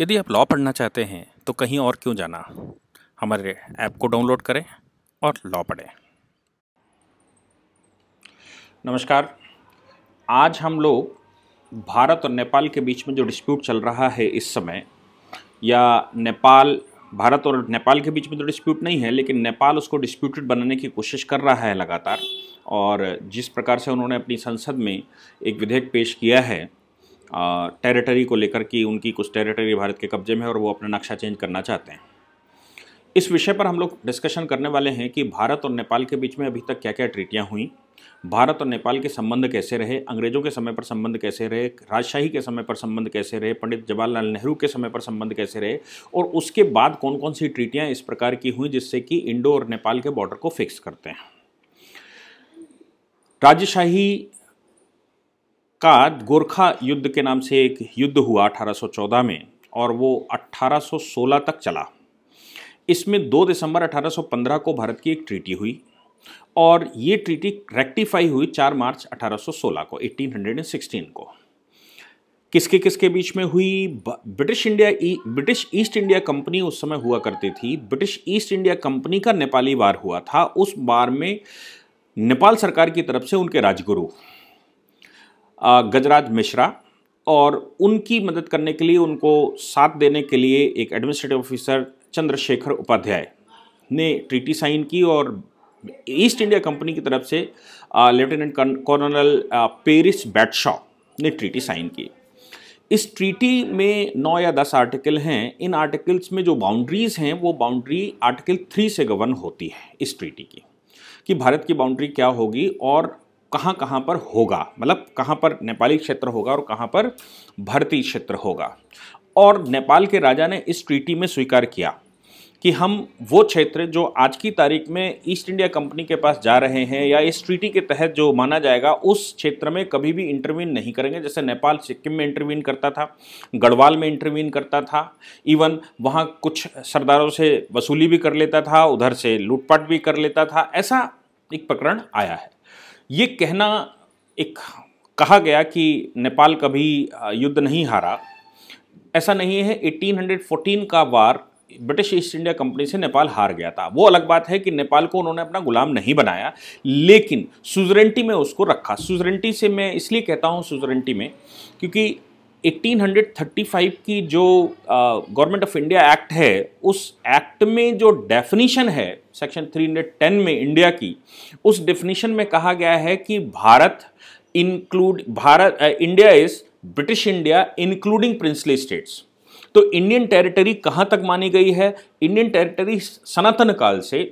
यदि आप लॉ पढ़ना चाहते हैं तो कहीं और क्यों जाना हमारे ऐप को डाउनलोड करें और लॉ पढ़ें नमस्कार आज हम लोग भारत और नेपाल के बीच में जो डिस्प्यूट चल रहा है इस समय या नेपाल भारत और नेपाल के बीच में तो डिस्प्यूट नहीं है लेकिन नेपाल उसको डिस्प्यूटेड बनाने की कोशिश कर रहा है लगातार और जिस प्रकार से उन्होंने अपनी संसद में एक विधेयक पेश किया है टेरिटरी को लेकर कि उनकी कुछ टेरिटरी भारत के कब्जे में है और वो अपना नक्शा चेंज करना चाहते हैं इस विषय पर हम लोग डिस्कशन करने वाले हैं कि भारत और नेपाल के बीच में अभी तक क्या क्या ट्रीटियाँ हुई भारत और नेपाल के संबंध कैसे रहे अंग्रेजों के समय पर संबंध कैसे रहे राजशाही के समय पर संबंध कैसे रहे पंडित जवाहरलाल नेहरू के समय पर संबंध कैसे रहे और उसके बाद कौन कौन सी ट्रीटियाँ इस प्रकार की हुई जिससे कि इंडो और नेपाल के बॉर्डर को फिक्स करते हैं राजशाही का गोरखा युद्ध के नाम से एक युद्ध हुआ 1814 में और वो 1816 तक चला इसमें 2 दिसंबर 1815 को भारत की एक ट्रीटी हुई और ये ट्रीटी रेक्टिफाई हुई 4 मार्च 1816 को 1816 को किसके किसके बीच में हुई British India British East India Company उस समय हुआ करती थी ब्रिटिश ईस्ट इंडिया कंपनी का नेपाली वार हुआ था उस बार में नेपाल सरकार की तरफ से उनके राजगुरु गजराज मिश्रा और उनकी मदद करने के लिए उनको साथ देने के लिए एक एडमिनिस्ट्रेटिव ऑफिसर चंद्रशेखर उपाध्याय ने ट्रीटी साइन की और ईस्ट इंडिया कंपनी की तरफ से लेफ्टिनेंट कर्नल पेरिस बैटशॉ ने ट्रीटी साइन की इस ट्रीटी में नौ या दस आर्टिकल हैं इन आर्टिकल्स में जो बाउंड्रीज हैं वो बाउंड्री आर्टिकल थ्री से गवर्न होती है इस ट्रीटी की कि भारत की बाउंड्री क्या होगी और कहाँ कहाँ पर होगा मतलब कहाँ पर नेपाली क्षेत्र होगा और कहाँ पर भारतीय क्षेत्र होगा और नेपाल के राजा ने इस ट्रीटी में स्वीकार किया कि हम वो क्षेत्र जो आज की तारीख में ईस्ट इंडिया कंपनी के पास जा रहे हैं या इस ट्रीटी के तहत जो माना जाएगा उस क्षेत्र में कभी भी इंटरवीन नहीं करेंगे जैसे नेपाल सिक्किम में इंटरवीन करता था गढ़वाल में इंटरवीन करता था इवन वहाँ कुछ सरदारों से वसूली भी कर लेता था उधर से लूटपाट भी कर लेता था ऐसा एक प्रकरण आया है ये कहना एक कहा गया कि नेपाल कभी युद्ध नहीं हारा ऐसा नहीं है 1814 का war British East India Company से नेपाल हार गया था वो अलग बात है कि नेपाल को उन्होंने अपना गुलाम नहीं बनाया लेकिन सुजरेंटी में उसको रखा सुजरेंटी से मैं इसलिए कहता हूँ सुजरेंटी में क्योंकि 1835 की जो गवर्नमेंट ऑफ इंडिया एक्ट है उस एक्ट में जो डेफिनेशन है सेक्शन 310 में इंडिया की उस डेफिनेशन में कहा गया है कि Bharat include Bharat India is British India including princely states तो इंडियन टेरिटरी कहाँ तक मानी गई है इंडियन टेरिटरी सनातन काल से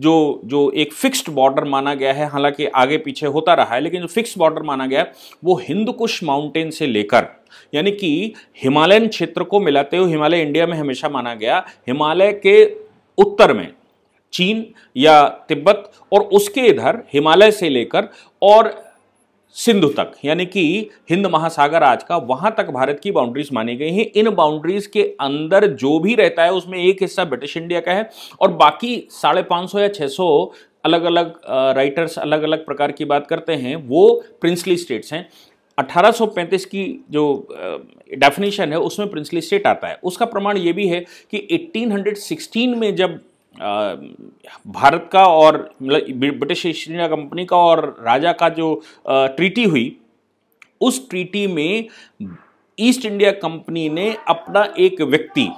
जो जो एक फिक्स्ड बॉर्डर माना गया है हालांकि आगे पीछे होता रहा है लेकिन जो फिक्स्ड बॉर्डर माना गया है वो हिंदू कुश माउंटेन से लेकर यानी कि हिमालयन क्षेत्र को मिलाते हुए हिमालय इंडिया में हमेशा माना गया हिमालय के उत्तर में चीन या तिब्बत और उसके इधर हिमालय से लेकर और सिंधु तक यानी कि हिंद महासागर आज का वहां तक भारत की बाउंड्रीज मानी गई हैं इन बाउंड्रीज के अंदर जो भी रहता है उसमें एक हिस्सा ब्रिटिश इंडिया का है और बाकी साढ़े पाँच सौ या छः सौ अलग अलग राइटर्स अलग अलग प्रकार की बात करते हैं वो प्रिंसली स्टेट्स हैं 1835 की जो डेफिनेशन है उसमें प्रिंसली स्टेट आता है उसका प्रमाण ये भी है कि 1816 में जब भारत का और मतलब, ब्रिटिश ईस्ट इंडिया कंपनी का और राजा का जो ट्रीटी हुई उस ट्रीटी में ईस्ट इंडिया कंपनी ने अपना एक व्यक्ति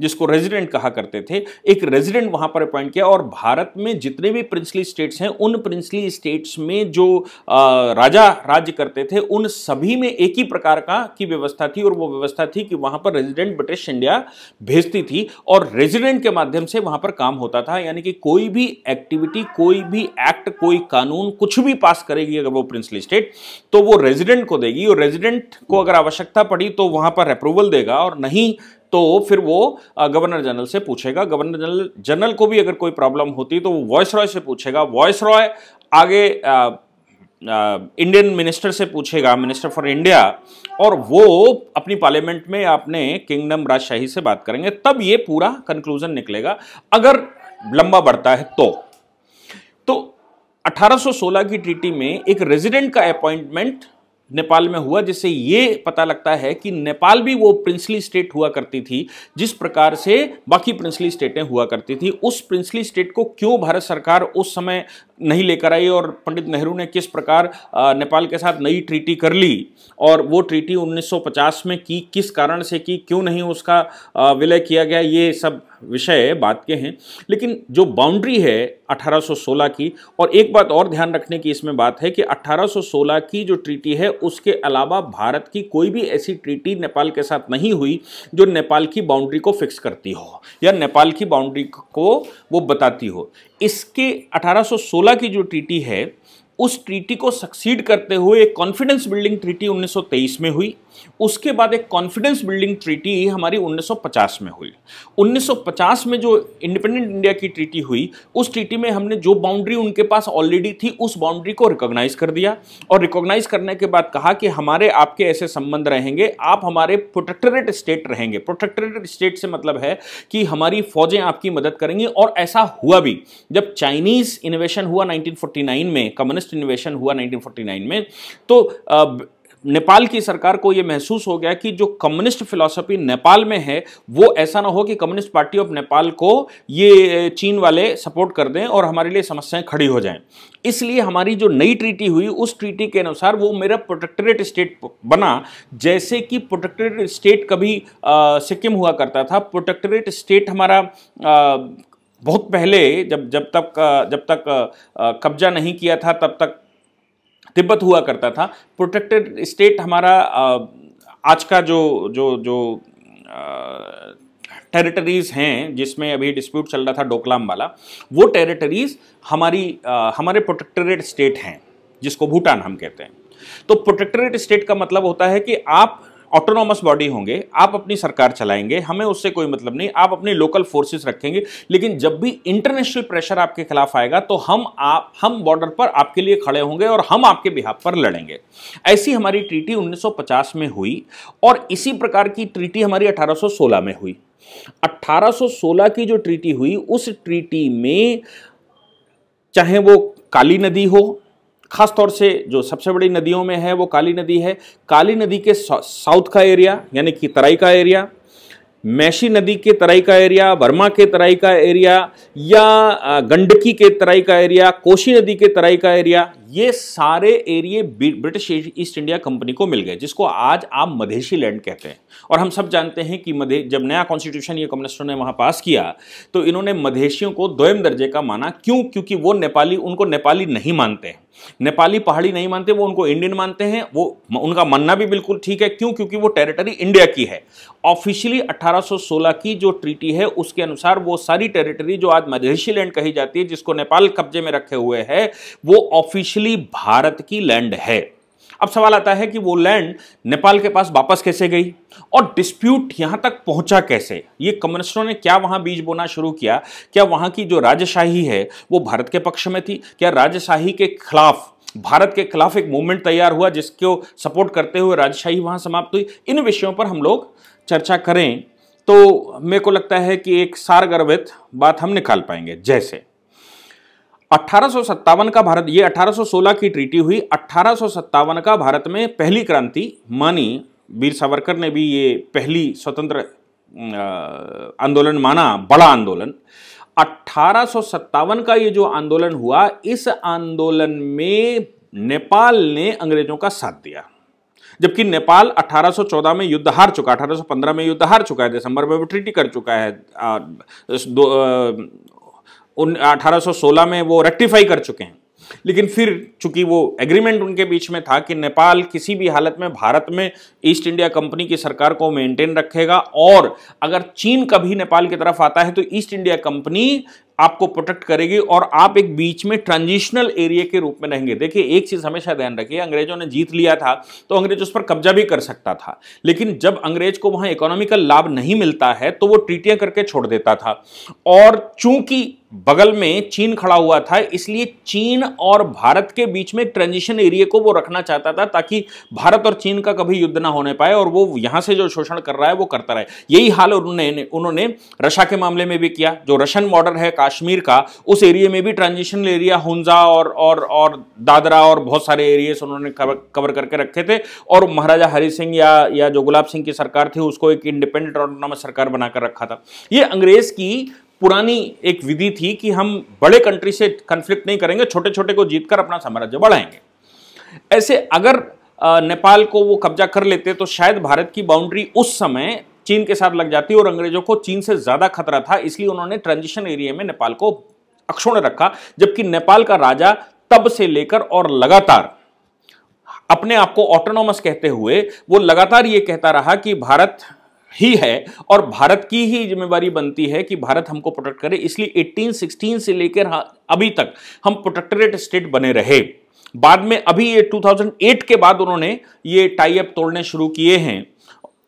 जिसको रेजिडेंट कहा करते थे एक रेजिडेंट वहां पर अपॉइंट किया और भारत में जितने भी प्रिंसली स्टेट्स हैं उन प्रिंसली स्टेट्स में जो आ, राजा राज्य करते थे उन सभी में एक ही प्रकार का की व्यवस्था थी और वो व्यवस्था थी कि वहां पर रेजिडेंट ब्रिटिश इंडिया भेजती थी और रेजिडेंट के माध्यम से वहां पर काम होता था यानी कि कोई भी एक्टिविटी कोई भी एक्ट कोई कानून कुछ भी पास करेगी अगर वो प्रिंसली स्टेट तो वो रेजिडेंट को देगी और रेजिडेंट को अगर आवश्यकता पड़ी तो वहां पर अप्रूवल देगा और नहीं तो फिर वो गवर्नर जनरल से पूछेगा गवर्नर जनरल जनरल को भी अगर कोई प्रॉब्लम होती तो वो वॉइस रॉय से पूछेगा वॉइस रॉय आगे आ, इंडियन मिनिस्टर से पूछेगा मिनिस्टर फॉर इंडिया और वो अपनी पार्लियामेंट में अपने किंगडम राजशाही से बात करेंगे तब ये पूरा कंक्लूजन निकलेगा अगर लंबा बढ़ता है तो तो 1816 की ट्रीटी में एक रेजिडेंट का अपॉइंटमेंट नेपाल में हुआ जिससे ये पता लगता है कि नेपाल भी वो प्रिंसली स्टेट हुआ करती थी जिस प्रकार से बाकी प्रिंसली स्टेटें हुआ करती थी उस प्रिंसली स्टेट को क्यों भारत सरकार उस समय नहीं लेकर आई और पंडित नेहरू ने किस प्रकार नेपाल के साथ नई ट्रीटी कर ली और वो ट्रीटी 1950 में की किस कारण से की क्यों नहीं उसका विलय किया गया ये सब विषय बात के हैं लेकिन जो बाउंड्री है 1816 की और एक बात और ध्यान रखने की इसमें बात है कि 1816 की जो ट्रीटी है उसके अलावा भारत की कोई भी ऐसी ट्रीटी नेपाल के साथ नहीं हुई जो नेपाल की बाउंड्री को फिक्स करती हो या नेपाल की बाउंड्री को वो बताती हो इसके 1816 की जो ट्रीटी है उस ट्रीटी को सक्सीड करते हुए एक कॉन्फिडेंस बिल्डिंग ट्रीटी 1923 में हुई उसके बाद एक कॉन्फिडेंस बिल्डिंग ट्रीटी हमारी 1950 में हुई 1950 में जो इंडिपेंडेंट इंडिया की ट्रीटी हुई उस ट्रीटी में हमने जो बाउंड्री उनके पास ऑलरेडी थी उस बाउंड्री को रिकॉग्नाइज कर दिया और रिकॉग्नाइज करने के बाद कहा कि हमारे आपके ऐसे संबंध रहेंगे आप हमारे प्रोटेक्टरेट स्टेट रहेंगे प्रोटेक्टरेट स्टेट से मतलब है कि हमारी फौजें आपकी मदद करेंगी और ऐसा हुआ भी जब चाइनीज इन्वेशन हुआ नाइनटीन में कम्युनिस्ट इन्वेशन हुआ नाइनटीन में तो नेपाल की सरकार को यह महसूस हो गया कि जो कम्युनिस्ट फिलॉसफी नेपाल में है वो ऐसा ना हो कि कम्युनिस्ट पार्टी ऑफ नेपाल को ये चीन वाले सपोर्ट कर दें और हमारे लिए समस्याएं खड़ी हो जाएं इसलिए हमारी जो नई ट्रीटी हुई उस ट्रीटी के अनुसार वो मेरा प्रोटेक्टरेट स्टेट बना जैसे कि प्रोटेक्टरेट स्टेट कभी आ, सिक्किम हुआ करता था प्रोटेक्टरेट स्टेट हमारा आ, बहुत पहले जब जब तक जब तक कब्जा नहीं किया था तब तक तिब्बत हुआ करता था प्रोटेक्टेड स्टेट हमारा आज का जो जो जो टेरिटरीज़ हैं जिसमें अभी डिस्प्यूट चल रहा था डोकलाम वाला वो टेरिटरीज़ हमारी आ, हमारे प्रोटेक्टरेट स्टेट हैं जिसको भूटान हम कहते हैं तो प्रोटेक्टरेट स्टेट का मतलब होता है कि आप ऑटोनॉमस बॉडी होंगे आप अपनी सरकार चलाएंगे हमें उससे कोई मतलब नहीं आप अपने लोकल फोर्सेस रखेंगे लेकिन जब भी इंटरनेशनल प्रेशर आपके खिलाफ आएगा तो हम आप हम बॉर्डर पर आपके लिए खड़े होंगे और हम आपके बिहाफ पर लड़ेंगे ऐसी हमारी ट्रीटी 1950 में हुई और इसी प्रकार की ट्रीटी हमारी 1816 में हुई 1816 की जो ट्रीटी हुई उस ट्रीटी में चाहे वो काली नदी हो खास तौर से जो सबसे बड़ी नदियों में है वो काली नदी है काली नदी के साउथ का एरिया यानी कि तराई का एरिया मैशी नदी के तराई का एरिया वर्मा के तराई का एरिया या गंडकी के तराई का एरिया कोशी नदी के तराई का एरिया ये सारे एरिए ब्रिटिश ईस्ट इंडिया कंपनी को मिल गए जिसको आज आप मधेशी लैंड कहते हैं और हम सब जानते हैं कि मधे जब नया कॉन्स्टिट्यूशन ये कम्युनिस्टों ने वहाँ पास किया तो इन्होंने मधेशियों को द्वयम दर्जे का माना क्यों क्योंकि वो नेपाली उनको नेपाली नहीं मानते हैं नेपाली पहाड़ी नहीं मानते वो उनको इंडियन मानते हैं वो उनका मानना भी बिल्कुल ठीक है क्यों क्योंकि वो टेरिटरी इंडिया की है ऑफिशियली 1816 की जो ट्रीटी है उसके अनुसार वो सारी टेरिटरी जो आज मधेशी लैंड कही जाती है जिसको नेपाल कब्जे में रखे हुए है वो ऑफिशियल एक्चुअली भारत की लैंड है अब सवाल आता है कि वो लैंड नेपाल के पास वापस कैसे गई और डिस्प्यूट यहाँ तक पहुँचा कैसे ये कम्युनिस्टों ने क्या वहाँ बीज बोना शुरू किया क्या वहाँ की जो राजशाही है वो भारत के पक्ष में थी क्या राजशाही के खिलाफ भारत के खिलाफ एक मूवमेंट तैयार हुआ जिसको सपोर्ट करते हुए राजशाही वहाँ समाप्त हुई इन विषयों पर हम लोग चर्चा करें तो मेरे को लगता है कि एक सारगर्भित बात हम निकाल पाएंगे जैसे अठारह का भारत ये 1816 की ट्रीटी हुई अठारह का भारत में पहली क्रांति मानी वीर सावरकर ने भी ये पहली स्वतंत्र आंदोलन माना बड़ा आंदोलन अठारह का ये जो आंदोलन हुआ इस आंदोलन में नेपाल ने अंग्रेजों का साथ दिया जबकि नेपाल 1814 में युद्ध हार चुका 1815 में युद्ध हार चुका है दिसंबर में वो ट्रीटी कर चुका है उन अठारह में वो रेक्टिफाई कर चुके हैं लेकिन फिर चूंकि वो एग्रीमेंट उनके बीच में था कि नेपाल किसी भी हालत में भारत में ईस्ट इंडिया कंपनी की सरकार को मेंटेन रखेगा और अगर चीन कभी नेपाल की तरफ आता है तो ईस्ट इंडिया कंपनी आपको प्रोटेक्ट करेगी और आप एक बीच में ट्रांजिशनल एरिया के रूप में रहेंगे देखिए एक चीज हमेशा ध्यान रखिए अंग्रेजों ने जीत लिया था तो अंग्रेज उस पर कब्जा भी कर सकता था लेकिन जब अंग्रेज को वहां इकोनॉमिकल लाभ नहीं मिलता है तो वो ट्रीटियां करके छोड़ देता था और चूंकि बगल में चीन खड़ा हुआ था इसलिए चीन और भारत के बीच में ट्रांजिशन एरिया को वो रखना चाहता था ताकि भारत और चीन का कभी युद्ध ना होने पाए और वो यहां से जो शोषण कर रहा है वो करता रहे यही हाल उन्होंने उन्होंने रशा के मामले में भी किया जो रशियन मॉडल है कश्मीर का उस एरिया में भी ट्रांजिशन एरिया हुंजा और और और दादरा और बहुत सारे एरिया उन्होंने कवर करके रखे थे और महाराजा हरि सिंह या या जो गुलाब सिंह की सरकार थी उसको एक इंडिपेंडेंट और ऑटोनॉमस सरकार बनाकर रखा था ये अंग्रेज की पुरानी एक विधि थी कि हम बड़े कंट्री से कन्फ्लिक्ट नहीं करेंगे छोटे छोटे को जीतकर अपना साम्राज्य बढ़ाएंगे ऐसे अगर नेपाल को वो कब्जा कर लेते तो शायद भारत की बाउंड्री उस समय चीन के साथ लग जाती और अंग्रेजों को चीन से ज्यादा खतरा था इसलिए उन्होंने ट्रांजिशन एरिया में नेपाल को अक्षुण रखा जबकि नेपाल का राजा तब से लेकर और लगातार अपने आप को ऑटोनोमस कहते हुए वो लगातार ये कहता रहा कि भारत ही है और भारत की ही जिम्मेवारी बनती है कि भारत हमको प्रोटेक्ट करे इसलिए 1816 से लेकर हाँ, अभी तक हम प्रोटेक्टरेट स्टेट बने रहे बाद में अभी ये 2008 के बाद उन्होंने ये टाई अप तोड़ने शुरू किए हैं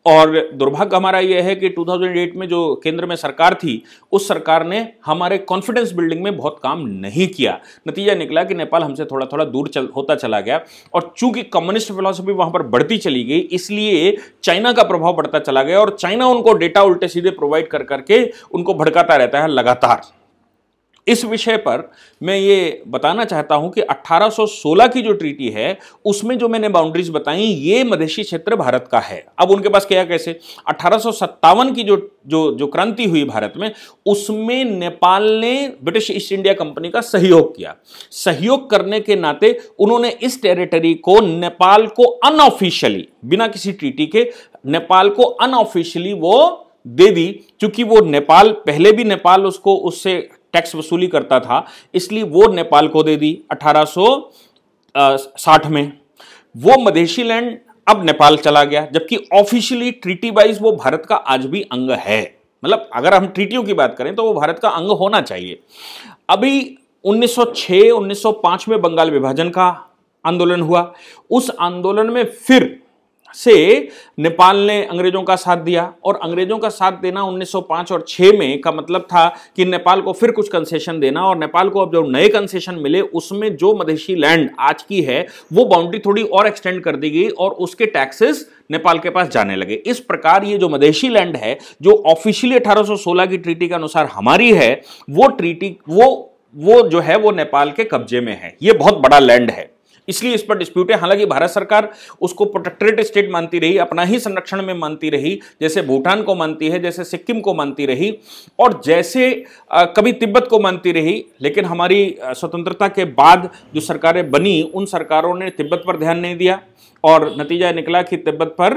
और दुर्भाग्य हमारा यह है कि 2008 में जो केंद्र में सरकार थी उस सरकार ने हमारे कॉन्फिडेंस बिल्डिंग में बहुत काम नहीं किया नतीजा निकला कि नेपाल हमसे थोड़ा थोड़ा दूर चल, होता चला गया और चूंकि कम्युनिस्ट फिलोसफी वहां पर बढ़ती चली गई इसलिए चाइना का प्रभाव बढ़ता चला गया और चाइना उनको डेटा उल्टे सीधे प्रोवाइड कर करके उनको भड़काता रहता है लगातार इस विषय पर मैं ये बताना चाहता हूं कि 1816 की जो ट्रीटी है उसमें जो मैंने बाउंड्रीज बताई ये मधेशी क्षेत्र भारत का है अब उनके पास क्या कैसे अठारह की जो जो जो क्रांति हुई भारत में उसमें नेपाल ने ब्रिटिश ईस्ट इंडिया कंपनी का सहयोग किया सहयोग करने के नाते उन्होंने इस टेरिटरी को नेपाल को अनऑफिशियली बिना किसी ट्रीटी के नेपाल को अनऑफिशियली वो दे दी क्योंकि वो नेपाल पहले भी नेपाल उसको उससे टैक्स वसूली करता था इसलिए वो नेपाल को दे दी 1860 में वो मधेशी लैंड अब नेपाल चला गया जबकि ऑफिशियली ट्रीटी वाइज वो भारत का आज भी अंग है मतलब अगर हम ट्रीटियों की बात करें तो वो भारत का अंग होना चाहिए अभी 1906 1905 में बंगाल विभाजन का आंदोलन हुआ उस आंदोलन में फिर से नेपाल ने अंग्रेजों का साथ दिया और अंग्रेजों का साथ देना 1905 और 6 में का मतलब था कि नेपाल को फिर कुछ कंसेशन देना और नेपाल को अब जो नए कंसेशन मिले उसमें जो मधेशी लैंड आज की है वो बाउंड्री थोड़ी और एक्सटेंड कर दी गई और उसके टैक्सेस नेपाल के पास जाने लगे इस प्रकार ये जो मधेशी लैंड है जो ऑफिशियली अठारह की ट्रीटी के अनुसार हमारी है वो ट्रीटी वो वो जो है वो नेपाल के कब्जे में है ये बहुत बड़ा लैंड है इसलिए इस पर डिस्प्यूट है हालांकि भारत सरकार उसको प्रोटेक्टरेट स्टेट मानती रही अपना ही संरक्षण में मानती रही जैसे भूटान को मानती है जैसे सिक्किम को मानती रही और जैसे कभी तिब्बत को मानती रही लेकिन हमारी स्वतंत्रता के बाद जो सरकारें बनी उन सरकारों ने तिब्बत पर ध्यान नहीं दिया और नतीजा निकला कि तिब्बत पर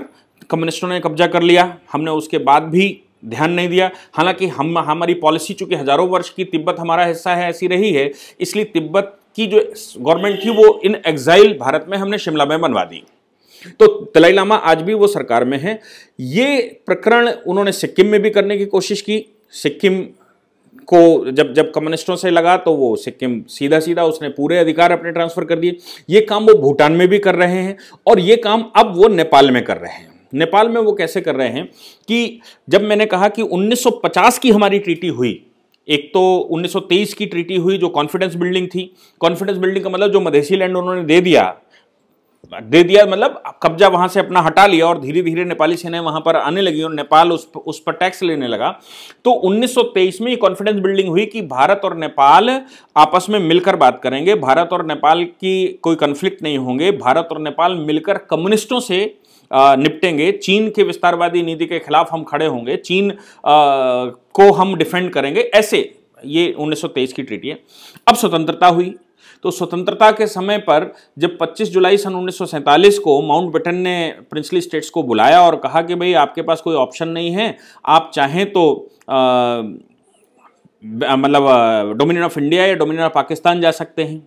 कम्युनिस्टों ने कब्जा कर लिया हमने उसके बाद भी ध्यान नहीं दिया हालांकि हम हमारी पॉलिसी चूंकि हजारों वर्ष की तिब्बत हमारा हिस्सा है ऐसी रही है इसलिए तिब्बत की जो गवर्नमेंट थी वो इन एग्जाइल भारत में हमने शिमला में बनवा दी तो दलाई लामा आज भी वो सरकार में है ये प्रकरण उन्होंने सिक्किम में भी करने की कोशिश की सिक्किम को जब जब कम्युनिस्टों से लगा तो वो सिक्किम सीधा सीधा उसने पूरे अधिकार अपने ट्रांसफर कर दिए ये काम वो भूटान में भी कर रहे हैं और ये काम अब वो नेपाल में कर रहे हैं नेपाल में वो कैसे कर रहे हैं कि जब मैंने कहा कि 1950 की हमारी ट्रीटी हुई एक तो 1923 की ट्रीटी हुई जो कॉन्फिडेंस बिल्डिंग थी कॉन्फिडेंस बिल्डिंग का मतलब जो मधेसी लैंड उन्होंने दे दिया दे दिया मतलब कब्जा वहां से अपना हटा लिया और धीरे धीरे नेपाली सेना वहां पर आने लगी और नेपाल उस, उस पर टैक्स लेने लगा तो 1923 में ये कॉन्फिडेंस बिल्डिंग हुई कि भारत और नेपाल आपस में मिलकर बात करेंगे भारत और नेपाल की कोई कन्फ्लिक्ट नहीं होंगे भारत और नेपाल मिलकर कम्युनिस्टों से निपटेंगे चीन के विस्तारवादी नीति के खिलाफ हम खड़े होंगे चीन आ, को हम डिफेंड करेंगे ऐसे ये 1923 की ट्रीटी है अब स्वतंत्रता हुई तो स्वतंत्रता के समय पर जब 25 जुलाई सन उन्नीस को माउंट बेटन ने प्रिंसली स्टेट्स को बुलाया और कहा कि भाई आपके पास कोई ऑप्शन नहीं है आप चाहें तो मतलब डोमिनियन ऑफ इंडिया या डोमिनियन ऑफ पाकिस्तान जा सकते हैं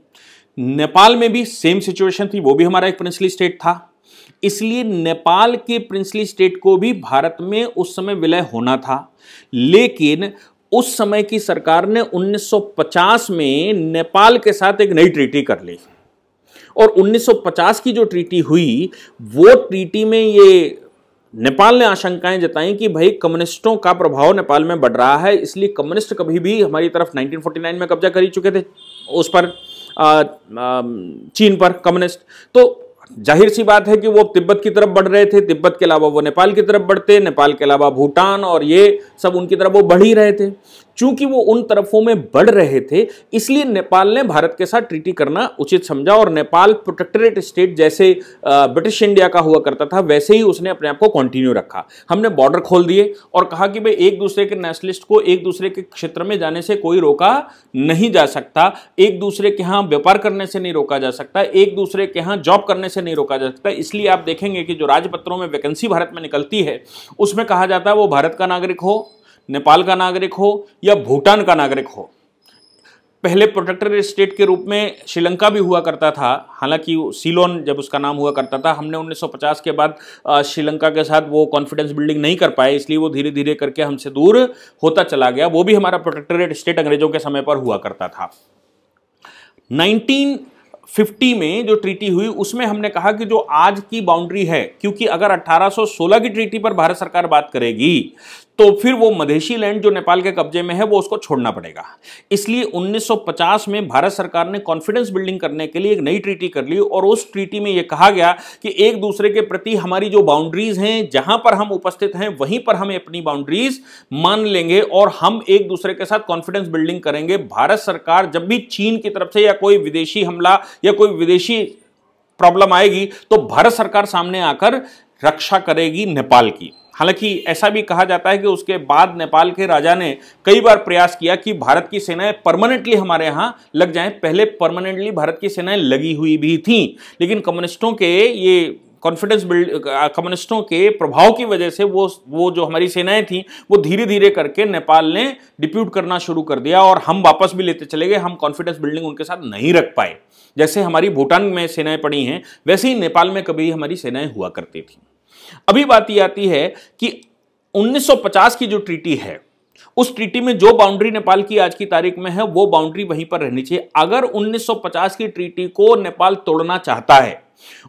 नेपाल में भी सेम सिचुएशन थी वो भी हमारा एक प्रिंसली स्टेट था इसलिए नेपाल के प्रिंसली स्टेट को भी भारत में उस समय विलय होना था लेकिन उस समय की सरकार ने 1950 में नेपाल के साथ एक नई ट्रीटी कर ली और 1950 की जो ट्रीटी हुई वो ट्रीटी में ये नेपाल ने आशंकाएं जताई कि भाई कम्युनिस्टों का प्रभाव नेपाल में बढ़ रहा है इसलिए कम्युनिस्ट कभी भी हमारी तरफ 1949 में कब्जा कर ही चुके थे उस पर आ, आ, चीन पर कम्युनिस्ट तो जाहिर सी बात है कि वो तिब्बत की तरफ बढ़ रहे थे तिब्बत के अलावा वो नेपाल की तरफ बढ़ते नेपाल के अलावा भूटान और ये सब उनकी तरफ वो बढ़ ही रहे थे चूंकि वो उन तरफों में बढ़ रहे थे इसलिए नेपाल ने भारत के साथ ट्रीटी करना उचित समझा और नेपाल प्रोटेक्टरेट स्टेट जैसे ब्रिटिश इंडिया का हुआ करता था वैसे ही उसने अपने आप को कंटिन्यू रखा हमने बॉर्डर खोल दिए और कहा कि भाई एक दूसरे के नेशनलिस्ट को एक दूसरे के क्षेत्र में जाने से कोई रोका नहीं जा सकता एक दूसरे के यहाँ व्यापार करने से नहीं रोका जा सकता एक दूसरे के यहाँ जॉब करने से नहीं रोका जा सकता इसलिए आप देखेंगे कि जो राजपत्रों में वैकेंसी भारत में निकलती है उसमें कहा जाता है वो भारत का नागरिक हो नेपाल का नागरिक हो या भूटान का नागरिक हो पहले प्रोटेक्टर स्टेट के रूप में श्रीलंका भी हुआ करता था हालांकि सीलोन जब उसका नाम हुआ करता था हमने 1950 के बाद श्रीलंका के साथ वो कॉन्फिडेंस बिल्डिंग नहीं कर पाए इसलिए वो धीरे धीरे करके हमसे दूर होता चला गया वो भी हमारा प्रोटेक्टरेट स्टेट अंग्रेजों के समय पर हुआ करता था 50 में जो ट्रीटी हुई उसमें हमने कहा कि जो आज की बाउंड्री है क्योंकि अगर 1816 की ट्रीटी पर भारत सरकार बात करेगी तो फिर वो मधेशी लैंड जो नेपाल के कब्जे में है वो उसको छोड़ना पड़ेगा इसलिए 1950 में भारत सरकार ने कॉन्फिडेंस बिल्डिंग करने के लिए एक नई ट्रीटी कर ली और उस ट्रीटी में ये कहा गया कि एक दूसरे के प्रति हमारी जो बाउंड्रीज हैं जहां पर हम उपस्थित हैं वहीं पर हमें अपनी बाउंड्रीज मान लेंगे और हम एक दूसरे के साथ कॉन्फिडेंस बिल्डिंग करेंगे भारत सरकार जब भी चीन की तरफ से या कोई विदेशी हमला या कोई विदेशी प्रॉब्लम आएगी तो भारत सरकार सामने आकर रक्षा करेगी नेपाल की हालांकि ऐसा भी कहा जाता है कि उसके बाद नेपाल के राजा ने कई बार प्रयास किया कि भारत की सेनाएं परमानेंटली हमारे यहाँ लग जाएं पहले परमानेंटली भारत की सेनाएं लगी हुई भी थीं लेकिन कम्युनिस्टों के ये कॉन्फिडेंस बिल्ड कम्युनिस्टों के प्रभाव की वजह से वो वो जो हमारी सेनाएं थी वो धीरे धीरे करके नेपाल ने डिप्यूट करना शुरू कर दिया और हम वापस भी लेते चले गए हम कॉन्फिडेंस बिल्डिंग उनके साथ नहीं रख पाए जैसे हमारी भूटान में सेनाएं पड़ी हैं वैसे ही नेपाल में कभी हमारी सेनाएं हुआ करती थी अभी बात यह आती है कि 1950 की जो ट्रीटी है उस ट्रीटी में जो बाउंड्री नेपाल की आज की तारीख में है वो बाउंड्री वहीं पर रहनी चाहिए अगर 1950 की ट्रीटी को नेपाल तोड़ना चाहता है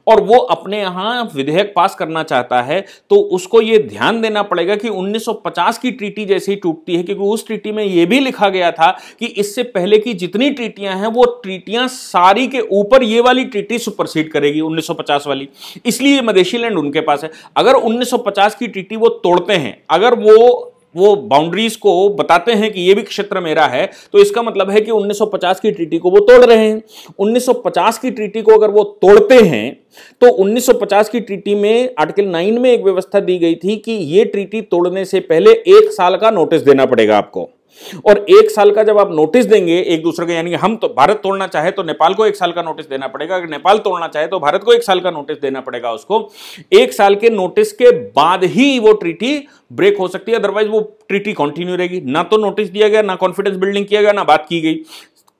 और वो अपने यहाँ विधेयक पास करना चाहता है तो उसको ये ध्यान देना पड़ेगा कि 1950 की ट्रीटी जैसे ही टूटती है क्योंकि उस ट्रीटी में ये भी लिखा गया था कि इससे पहले की जितनी ट्रीटियां हैं वो ट्रीटियां सारी के ऊपर ये वाली ट्रीटी सुपरसीड करेगी 1950 वाली इसलिए मदेशी लैंड उनके पास है अगर 1950 की ट्रीटी वो तोड़ते हैं अगर वो वो बाउंड्रीज को बताते हैं कि ये भी क्षेत्र मेरा है तो इसका मतलब है कि 1950 की ट्रीटी को वो तोड़ रहे हैं 1950 की ट्रीटी को अगर वो तोड़ते हैं तो 1950 की ट्रीटी में आर्टिकल 9 में एक व्यवस्था दी गई थी कि ये ट्रीटी तोड़ने से पहले एक साल का नोटिस देना पड़ेगा आपको और एक साल का जब आप नोटिस देंगे एक दूसरे को यानी हम तो भारत तोड़ना चाहे तो नेपाल को एक साल का नोटिस देना पड़ेगा अगर नेपाल तोड़ना चाहे तो भारत को एक साल का नोटिस देना पड़ेगा उसको एक साल के नोटिस के बाद ही वो ट्रीटी ब्रेक हो सकती है अदरवाइज वो ट्रीटी कंटिन्यू रहेगी ना तो नोटिस दिया गया ना कॉन्फिडेंस बिल्डिंग किया गया ना बात की गई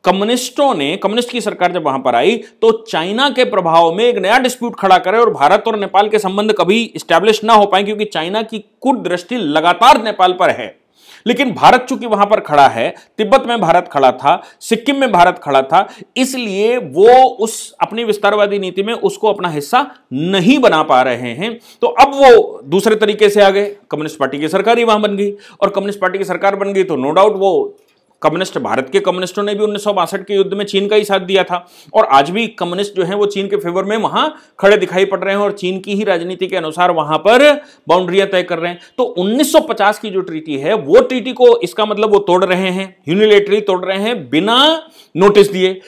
कम्युनिस्टों ने कम्युनिस्ट की सरकार जब वहां पर आई तो चाइना के प्रभाव में एक नया डिस्प्यूट खड़ा करे और भारत और नेपाल के संबंध कभी स्टैब्लिश ना हो पाए क्योंकि चाइना की कुट दृष्टि लगातार नेपाल पर है लेकिन भारत चूंकि वहां पर खड़ा है तिब्बत में भारत खड़ा था सिक्किम में भारत खड़ा था इसलिए वो उस अपनी विस्तारवादी नीति में उसको अपना हिस्सा नहीं बना पा रहे हैं तो अब वो दूसरे तरीके से आ गए कम्युनिस्ट पार्टी की सरकार ही वहां बन गई और कम्युनिस्ट पार्टी की सरकार बन गई तो नो डाउट वो कम्युनिस्ट भारत के कम्युनिस्टों ने भी उन्नीस के युद्ध में चीन का ही साथ दिया था और आज भी कम्युनिस्ट जो है वो चीन के फेवर में वहां खड़े दिखाई पड़ रहे हैं और चीन की ही राजनीति के अनुसार वहां पर बाउंड्रियां तय कर रहे हैं तो 1950 की जो ट्रीटी है वो ट्रीटी को इसका मतलब वो तोड़ रहे हैं यूनिलेटरी तोड़ रहे हैं बिना नोटिस दिए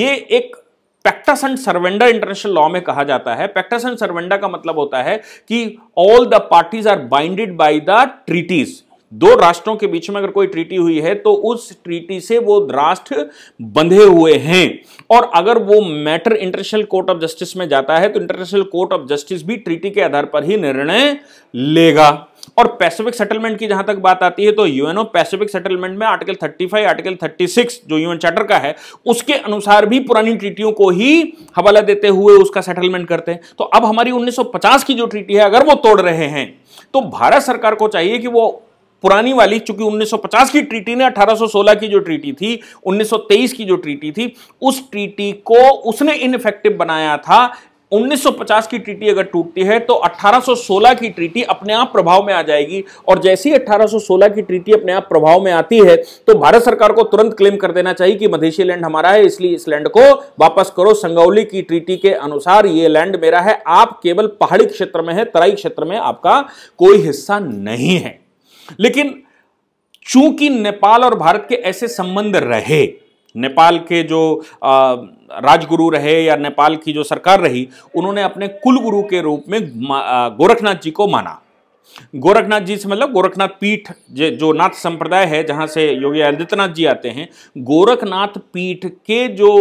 ये एक पैक्टस एंड सर्वेंडर इंटरनेशनल लॉ में कहा जाता है पैक्टस एंड सर्वेंडर का मतलब होता है कि all the parties are binded by the treaties दो राष्ट्रों के बीच में अगर कोई ट्रीटी हुई है तो उस ट्रीटी से वो राष्ट्र बंधे हुए हैं और अगर वो matter International Court of Justice में जाता है तो इंटरनेशनल कोर्ट ऑफ जस्टिस भी ट्रीटी के आधार पर ही निर्णय लेगा और पैसिफिक सेटलमेंट की जहां तक बात आती है तो यूएनओ पैसिफिक सेटलमेंट में आर्टिकल 35 आर्टिकल 36 जो यूएन चार्टर का है उसके अनुसार भी पुरानी ट्रीटियों को ही हवाला देते हुए उसका सेटलमेंट करते हैं तो अब हमारी 1950 की जो ट्रीटी है अगर वो तोड़ रहे हैं तो भारत सरकार को चाहिए कि वो पुरानी वाली चूंकि 1950 की ट्रीटी ने 1816 की जो ट्रीटी थी 1923 की जो ट्रीटी थी उस ट्रीटी को उसने इनफेक्टिव बनाया था 1950 की ट्रीटी अगर टूटती है तो 1816 की ट्रीटी अपने आप प्रभाव में आ जाएगी और जैसी 1816 की ट्रीटी अपने आप प्रभाव में आती है तो भारत सरकार को तुरंत क्लेम कर देना चाहिए कि मधेशी लैंड हमारा है इसलिए इस लैंड को वापस करो संगौली की ट्रीटी के अनुसार ये लैंड मेरा है आप केवल पहाड़ी क्षेत्र में है तराई क्षेत्र में आपका कोई हिस्सा नहीं है लेकिन चूंकि नेपाल और भारत के ऐसे संबंध रहे नेपाल के जो राजगुरु रहे या नेपाल की जो सरकार रही उन्होंने अपने कुलगुरु के रूप में गोरखनाथ जी को माना गोरखनाथ जी से मतलब गोरखनाथ पीठ जो नाथ संप्रदाय है जहां से योगी आदित्यनाथ जी आते हैं गोरखनाथ पीठ के जो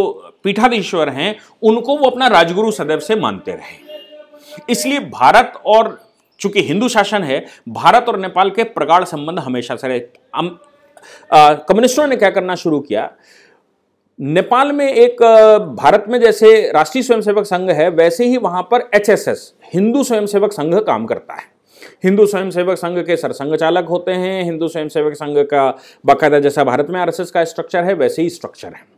पीठाधीश्वर हैं उनको वो अपना राजगुरु सदैव से मानते रहे इसलिए भारत और चूंकि हिंदू शासन है भारत और नेपाल के प्रगाढ़ संबंध हमेशा से रहे कम्युनिस्टों ने क्या करना शुरू किया नेपाल में एक भारत में जैसे राष्ट्रीय स्वयंसेवक संघ है वैसे ही वहां पर एचएसएस हिंदू स्वयंसेवक संघ काम करता है हिंदू स्वयंसेवक संघ के सरसंघ चालक होते हैं हिंदू स्वयंसेवक संघ का बाकायदा जैसा भारत में आरएसएस का स्ट्रक्चर है वैसे ही स्ट्रक्चर है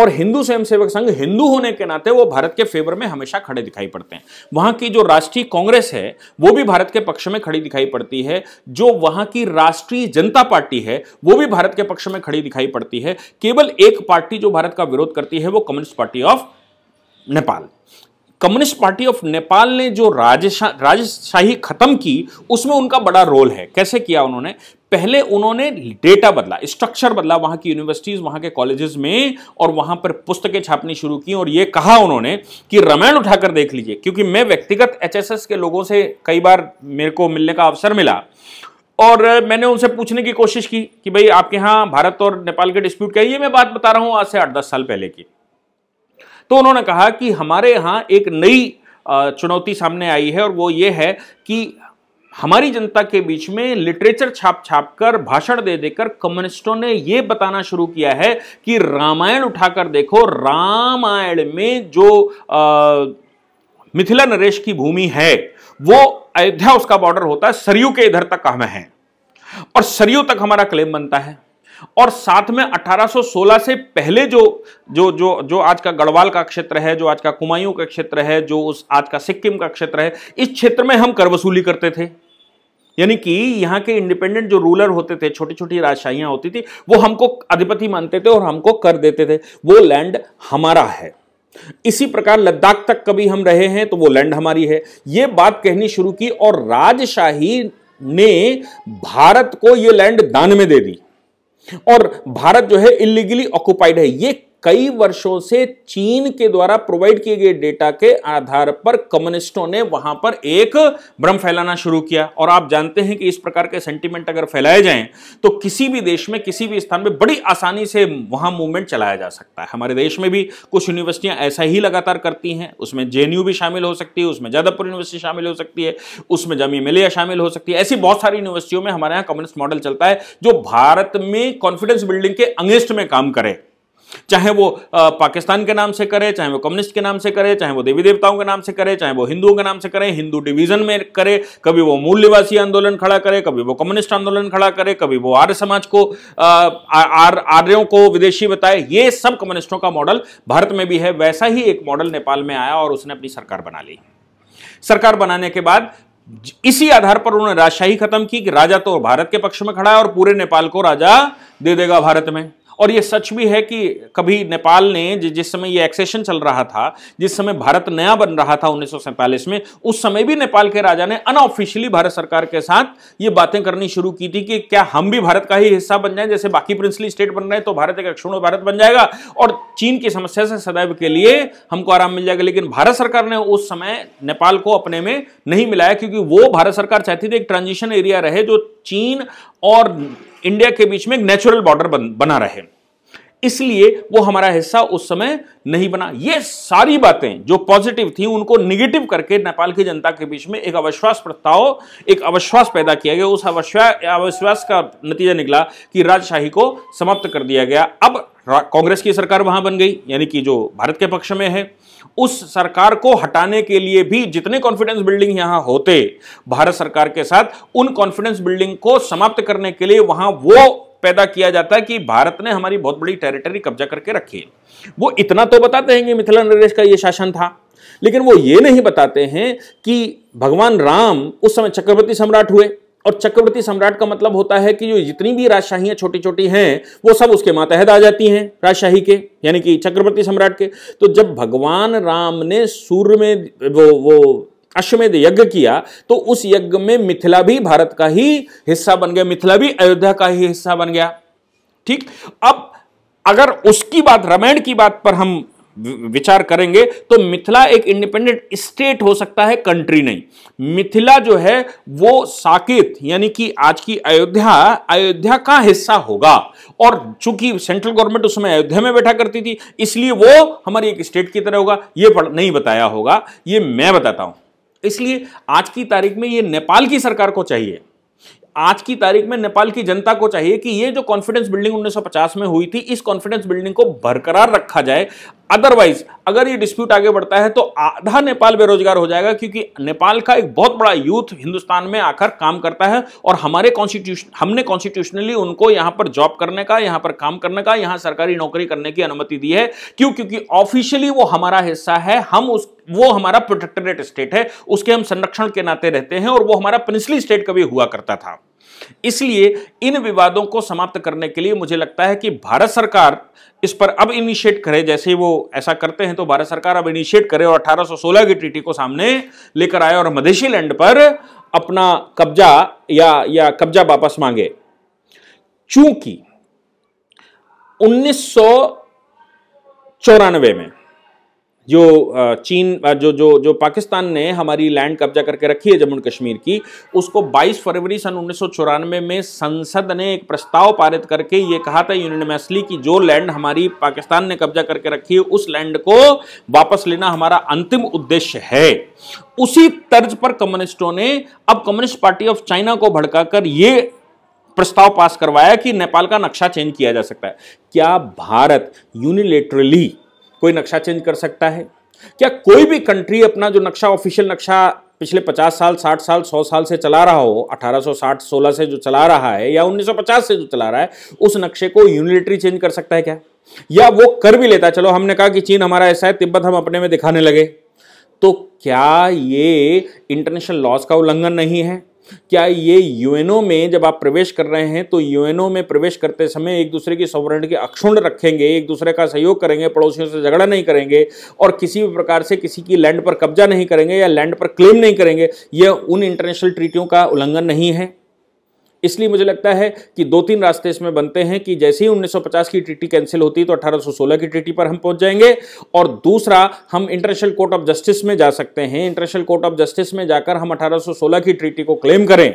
और हिंदू स्वयंसेवक संघ हिंदू होने के नाते वो भारत के फेवर में हमेशा खड़े दिखाई पड़ते हैं वहां की जो राष्ट्रीय कांग्रेस है वो भी भारत के पक्ष में खड़ी दिखाई पड़ती है जो वहां की राष्ट्रीय जनता पार्टी है वो भी भारत के पक्ष में खड़ी दिखाई पड़ती है केवल एक पार्टी जो भारत का विरोध करती है वो Communist Party of Nepal Communist Party of Nepal ने जो राजशा राजशाही खत्म की उसमें उनका बड़ा रोल है कैसे किया उन्होंने पहले उन्होंने डेटा बदला स्ट्रक्चर बदला वहां की यूनिवर्सिटीज वहां के कॉलेजेस में और वहां पर पुस्तकें छापनी शुरू की और ये कहा उन्होंने कि रामायण उठाकर देख लीजिए क्योंकि मैं व्यक्तिगत एचएसएस के लोगों से कई बार मेरे को मिलने का अवसर मिला और मैंने उनसे पूछने की कोशिश की कि भाई आपके यहाँ भारत और नेपाल के डिस्प्यूट क्या ये मैं बात बता रहा हूँ आज से आठ दस साल पहले की तो उन्होंने कहा कि हमारे यहाँ एक नई चुनौती सामने आई है और वो ये है कि हमारी जनता के बीच में लिटरेचर छाप छाप कर भाषण दे देकर कम्युनिस्टों ने यह बताना शुरू किया है कि रामायण उठाकर देखो रामायण में जो आ, मिथिला नरेश की भूमि है वो अयोध्या उसका बॉर्डर होता है सरयू के इधर तक हम है और सरयू तक हमारा क्लेम बनता है और साथ में 1816 से पहले जो जो जो जो आज का गढ़वाल का क्षेत्र है जो आज का कुमायूं का क्षेत्र है जो उस आज का सिक्किम का क्षेत्र है इस क्षेत्र में हम कर वसूली करते थे यानी कि यहाँ के इंडिपेंडेंट जो रूलर होते थे छोटी छोटी राजशाहियां होती थी वो हमको अधिपति मानते थे और हमको कर देते थे वो लैंड हमारा है इसी प्रकार लद्दाख तक कभी हम रहे हैं तो वो लैंड हमारी है ये बात कहनी शुरू की और राजशाही ने भारत को ये लैंड दान में दे दी और भारत जो है इलीगली ऑक्युपाइड है ये कई वर्षों से चीन के द्वारा प्रोवाइड किए गए डेटा के आधार पर कम्युनिस्टों ने वहां पर एक भ्रम फैलाना शुरू किया और आप जानते हैं कि इस प्रकार के सेंटिमेंट अगर फैलाए जाएं तो किसी भी देश में किसी भी स्थान में बड़ी आसानी से वहां मूवमेंट चलाया जा सकता है हमारे देश में भी कुछ यूनिवर्सिटियां ऐसा ही लगातार करती हैं उसमें जे भी शामिल हो सकती है उसमें जादवपुर यूनिवर्सिटी शामिल हो सकती है उसमें जमी मिलिया शामिल हो सकती है ऐसी बहुत सारी यूनिवर्सिटियों में हमारे यहाँ कम्युनिस्ट मॉडल चलता है जो भारत में कॉन्फिडेंस बिल्डिंग के अंगेस्ट में काम करें चाहे वो पाकिस्तान के नाम से करे चाहे वो कम्युनिस्ट के नाम से करे चाहे वो देवी देवताओं के नाम से करे चाहे वो हिंदुओं के नाम से करे हिंदू डिवीजन में करे कभी वो निवासी आंदोलन खड़ा करे कभी वो कम्युनिस्ट आंदोलन खड़ा करे कभी वो आर्य समाज को आर्यों को विदेशी बताए ये सब कम्युनिस्टों का मॉडल भारत में भी है वैसा ही एक मॉडल नेपाल में आया और उसने अपनी सरकार बना ली सरकार बनाने के बाद इसी आधार पर उन्होंने राजशाही खत्म की कि राजा तो भारत के पक्ष में खड़ा है और पूरे नेपाल को राजा दे देगा भारत में और ये सच भी है कि कभी नेपाल ने जिस समय ये एक्सेशन चल रहा था जिस समय भारत नया बन रहा था उन्नीस में उस समय भी नेपाल के राजा ने अनऑफिशियली भारत सरकार के साथ ये बातें करनी शुरू की थी कि क्या हम भी भारत का ही हिस्सा बन जाए जैसे बाकी प्रिंसली स्टेट बन रहे हैं तो भारत एक अक्षुण भारत बन जाएगा और चीन की समस्या से सदैव के लिए हमको आराम मिल जाएगा लेकिन भारत सरकार ने उस समय नेपाल को अपने में नहीं मिलाया क्योंकि वो भारत सरकार चाहती थी एक ट्रांजिशन एरिया रहे जो चीन और इंडिया के बीच में एक नेचुरल बॉर्डर बन, बना रहे इसलिए वो हमारा हिस्सा उस समय नहीं बना ये सारी बातें जो पॉजिटिव थी उनको निगेटिव करके नेपाल की जनता के बीच में एक अविश्वास प्रस्ताव एक अविश्वास पैदा किया गया उस अविश्वास का नतीजा निकला कि राजशाही को समाप्त कर दिया गया अब कांग्रेस की सरकार वहां बन गई यानी कि जो भारत के पक्ष में है उस सरकार को हटाने के लिए भी जितने कॉन्फिडेंस बिल्डिंग यहां होते भारत सरकार के साथ उन कॉन्फिडेंस बिल्डिंग को समाप्त करने के लिए वहां वो पैदा किया जाता है कि भारत ने हमारी बहुत बड़ी टेरिटरी कब्जा करके रखी है वो इतना तो बताते हैं कि मिथिला नरेश का ये शासन था लेकिन वो ये नहीं बताते हैं कि भगवान राम उस समय चक्रवर्ती सम्राट हुए और चक्रवर्ती सम्राट का मतलब होता है कि जो जितनी भी राजशाहियां छोटी छोटी हैं वो सब उसके मातहत आ जाती हैं राजशाही के यानी कि चक्रवर्ती सम्राट के तो जब भगवान राम ने सूर्य में वो वो अश्वमेध यज्ञ किया तो उस यज्ञ में मिथिला भी भारत का ही हिस्सा बन गया मिथिला भी अयोध्या का ही हिस्सा बन गया ठीक अब अगर उसकी बात रामायण की बात पर हम विचार करेंगे तो मिथिला एक इंडिपेंडेंट स्टेट हो सकता है कंट्री नहीं मिथिला जो है वो साकेत यानी कि आज की अयोध्या अयोध्या का हिस्सा होगा और चूंकि सेंट्रल गवर्नमेंट उस समय अयोध्या में बैठा करती थी इसलिए वो हमारी एक स्टेट की तरह होगा ये नहीं बताया होगा ये मैं बताता हूं इसलिए आज की तारीख में ये नेपाल की सरकार को चाहिए आज की तारीख में नेपाल की जनता को चाहिए कि ये जो कॉन्फिडेंस बिल्डिंग 1950 में हुई थी इस कॉन्फिडेंस बिल्डिंग को बरकरार रखा जाए अदरवाइज अगर ये डिस्प्यूट आगे बढ़ता है तो आधा नेपाल बेरोजगार हो जाएगा क्योंकि नेपाल का एक बहुत बड़ा यूथ हिंदुस्तान में आकर काम करता है और हमारे कॉन्स्टिट्यूशन हमने कॉन्स्टिट्यूशनली उनको यहां पर जॉब करने का यहां पर काम करने का यहां सरकारी नौकरी करने की अनुमति दी है क्यों क्योंकि ऑफिशियली वो हमारा हिस्सा है हम उस वो हमारा प्रोटेक्टरेट स्टेट है उसके हम संरक्षण के नाते रहते हैं और वो हमारा प्रिंसली स्टेट कभी हुआ करता था इसलिए इन विवादों को समाप्त करने के लिए मुझे लगता है कि भारत सरकार इस पर अब इनिशिएट करे जैसे वो ऐसा करते हैं तो भारत सरकार अब इनिशिएट करे और 1816 की ट्रीटी को सामने लेकर आए और मधेशी लैंड पर अपना कब्जा या या कब्जा वापस मांगे चूंकि उन्नीस में जो चीन जो जो जो पाकिस्तान ने हमारी लैंड कब्जा करके रखी है जम्मू कश्मीर की उसको 22 फरवरी सन उन्नीस में संसद ने एक प्रस्ताव पारित करके ये कहा था यूनिमसली की जो लैंड हमारी पाकिस्तान ने कब्जा करके रखी है उस लैंड को वापस लेना हमारा अंतिम उद्देश्य है उसी तर्ज पर कम्युनिस्टों ने अब कम्युनिस्ट पार्टी ऑफ चाइना को भड़काकर ये प्रस्ताव पास करवाया कि नेपाल का नक्शा चेंज किया जा सकता है क्या भारत यूनिलेटरली कोई नक्शा चेंज कर सकता है क्या कोई भी कंट्री अपना जो नक्शा ऑफिशियल नक्शा पिछले 50 साल 60 साल 100 साल से चला रहा हो 1860 16 से जो चला रहा है या 1950 से जो चला रहा है उस नक्शे को यूनिटरी चेंज कर सकता है क्या या वो कर भी लेता है चलो हमने कहा कि चीन हमारा ऐसा है तिब्बत हम अपने में दिखाने लगे तो क्या ये इंटरनेशनल लॉज का उल्लंघन नहीं है क्या ये यूएनओ में जब आप प्रवेश कर रहे हैं तो यूएनओ में प्रवेश करते समय एक दूसरे की सवर्ण के अक्षुण रखेंगे एक दूसरे का सहयोग करेंगे पड़ोसियों से झगड़ा नहीं करेंगे और किसी भी प्रकार से किसी की लैंड पर कब्जा नहीं करेंगे या लैंड पर क्लेम नहीं करेंगे यह उन इंटरनेशनल ट्रीटियों का उल्लंघन नहीं है इसलिए मुझे लगता है कि दो तीन रास्ते इसमें बनते हैं कि जैसे ही 1950 की ट्रीटी कैंसिल होती है तो 1816 की ट्रीटी पर हम पहुंच जाएंगे और दूसरा हम इंटरनेशनल कोर्ट ऑफ जस्टिस में जा सकते हैं इंटरनेशनल कोर्ट ऑफ जस्टिस में जाकर हम 1816 की ट्रीटी को क्लेम करें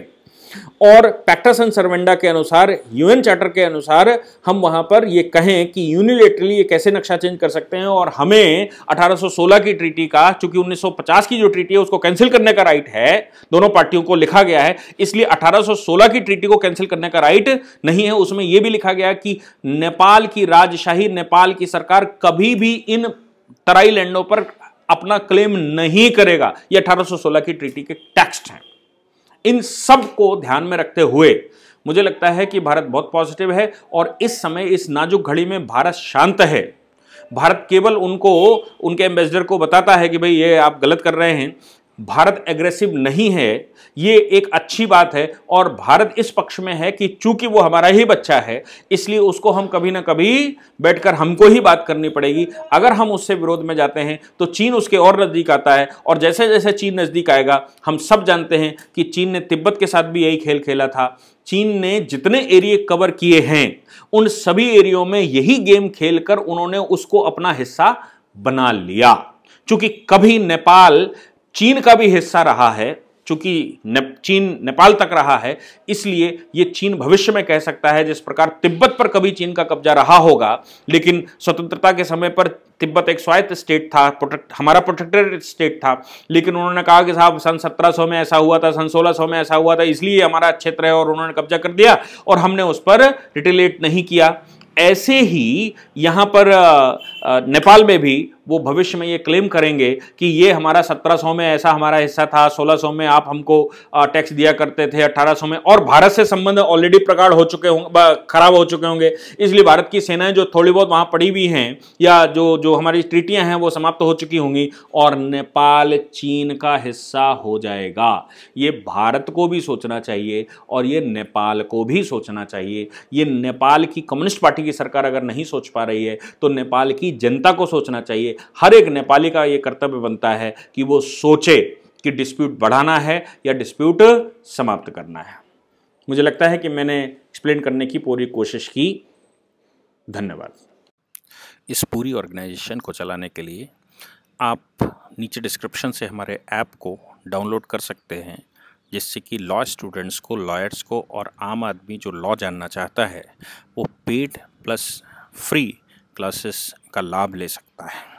और पैक्टस एंड सरवेंडा के अनुसार यूएन चार्टर के अनुसार हम वहां पर ये कहें कि यूनिलेटरली ये कैसे नक्शा चेंज कर सकते हैं और हमें 1816 की ट्रीटी का चूंकि 1950 की जो ट्रीटी है उसको कैंसिल करने का राइट है दोनों पार्टियों को लिखा गया है इसलिए 1816 की ट्रीटी को कैंसिल करने का राइट नहीं है उसमें यह भी लिखा गया कि नेपाल की राजशाही नेपाल की सरकार कभी भी इन तराई लैंडों पर अपना क्लेम नहीं करेगा यह अठारह की ट्रीटी के टेक्स्ट हैं इन सब को ध्यान में रखते हुए मुझे लगता है कि भारत बहुत पॉजिटिव है और इस समय इस नाजुक घड़ी में भारत शांत है भारत केवल उनको उनके एम्बेसडर को बताता है कि भाई ये आप गलत कर रहे हैं भारत एग्रेसिव नहीं है ये एक अच्छी बात है और भारत इस पक्ष में है कि चूंकि वो हमारा ही बच्चा है इसलिए उसको हम कभी ना कभी बैठकर हमको ही बात करनी पड़ेगी अगर हम उससे विरोध में जाते हैं तो चीन उसके और नज़दीक आता है और जैसे जैसे चीन नज़दीक आएगा हम सब जानते हैं कि चीन ने तिब्बत के साथ भी यही खेल खेला था चीन ने जितने एरिए कवर किए हैं उन सभी एरियो में यही गेम खेल उन्होंने उसको अपना हिस्सा बना लिया चूंकि कभी नेपाल चीन का भी हिस्सा रहा है चूंकि ने, चीन नेपाल तक रहा है इसलिए ये चीन भविष्य में कह सकता है जिस प्रकार तिब्बत पर कभी चीन का कब्जा रहा होगा लेकिन स्वतंत्रता के समय पर तिब्बत एक स्वायत्त स्टेट था प्रोटेक्ट हमारा प्रोटेक्टेड स्टेट था लेकिन उन्होंने कहा कि साहब सन 1700 में ऐसा हुआ था सन 1600 में ऐसा हुआ था इसलिए हमारा अच्छा क्षेत्र है और उन्होंने कब्जा कर दिया और हमने उस पर रिटेलेट नहीं किया ऐसे ही यहाँ पर आ, नेपाल में भी वो भविष्य में ये क्लेम करेंगे कि ये हमारा 1700 में ऐसा हमारा हिस्सा था 1600 में आप हमको टैक्स दिया करते थे 1800 में और भारत से संबंध ऑलरेडी प्रगाढ़ हो चुके होंगे खराब हो चुके होंगे इसलिए भारत की सेनाएं जो थोड़ी बहुत वहाँ पड़ी हुई हैं या जो जो हमारी ट्रीटियाँ हैं वो समाप्त हो चुकी होंगी और नेपाल चीन का हिस्सा हो जाएगा ये भारत को भी सोचना चाहिए और ये नेपाल को भी सोचना चाहिए ये नेपाल की कम्युनिस्ट पार्टी की सरकार अगर नहीं सोच पा रही है तो नेपाल की जनता को सोचना चाहिए हर एक नेपाली का ये कर्तव्य बनता है कि वो सोचे कि डिस्प्यूट बढ़ाना है या डिस्प्यूट समाप्त करना है मुझे लगता है कि मैंने एक्सप्लेन करने की पूरी कोशिश की धन्यवाद इस पूरी ऑर्गेनाइजेशन को चलाने के लिए आप नीचे डिस्क्रिप्शन से हमारे ऐप को डाउनलोड कर सकते हैं जिससे कि लॉ स्टूडेंट्स को लॉयर्स को और आम आदमी जो लॉ जानना चाहता है वो पेड प्लस फ्री क्लासेस का लाभ ले सकता है